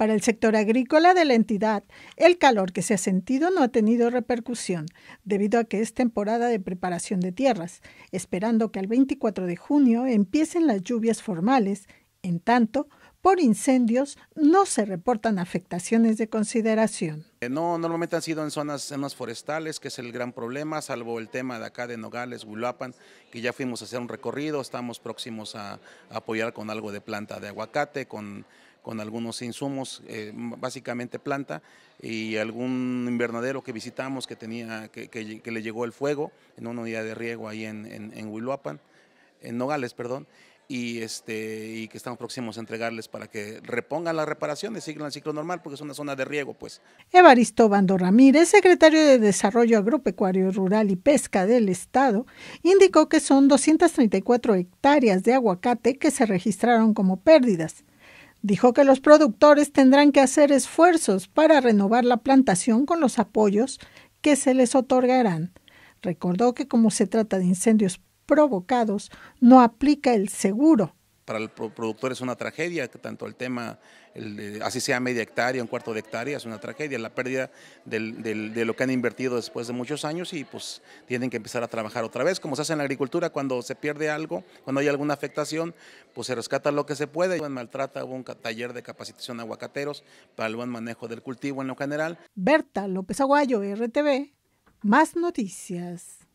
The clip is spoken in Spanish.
Para el sector agrícola de la entidad, el calor que se ha sentido no ha tenido repercusión, debido a que es temporada de preparación de tierras, esperando que al 24 de junio empiecen las lluvias formales. En tanto, por incendios no se reportan afectaciones de consideración. Eh, no, normalmente han sido en zonas, forestales, que es el gran problema, salvo el tema de acá de Nogales, Bulapan, que ya fuimos a hacer un recorrido, estamos próximos a apoyar con algo de planta de aguacate, con con algunos insumos, eh, básicamente planta y algún invernadero que visitamos que, tenía, que, le llegó el fuego en una unidad de riego ahí en, en, en Nogales, perdón. Y, este, y que estamos próximos a entregarles para que repongan las reparaciones, sigan el ciclo normal, porque es una zona de riego, pues. Evaristo Bando Ramírez, secretario de Desarrollo Agropecuario Rural y Pesca del Estado, indicó que son 234 hectáreas de aguacate que se registraron como pérdidas. Dijo que los productores tendrán que hacer esfuerzos para renovar la plantación con los apoyos que se les otorgarán. Recordó que como se trata de incendios provocados, no aplica el seguro para el productor es una tragedia, tanto el tema, así sea media hectárea, un cuarto de hectárea, es una tragedia, la pérdida de lo que han invertido después de muchos años y pues tienen que empezar a trabajar otra vez, como se hace en la agricultura, cuando se pierde algo, cuando hay alguna afectación, pues se rescata lo que se puede. En Maltrata hubo un taller de capacitación aguacateros para el buen manejo del cultivo en lo general. Berta López Aguayo, RTV, más noticias.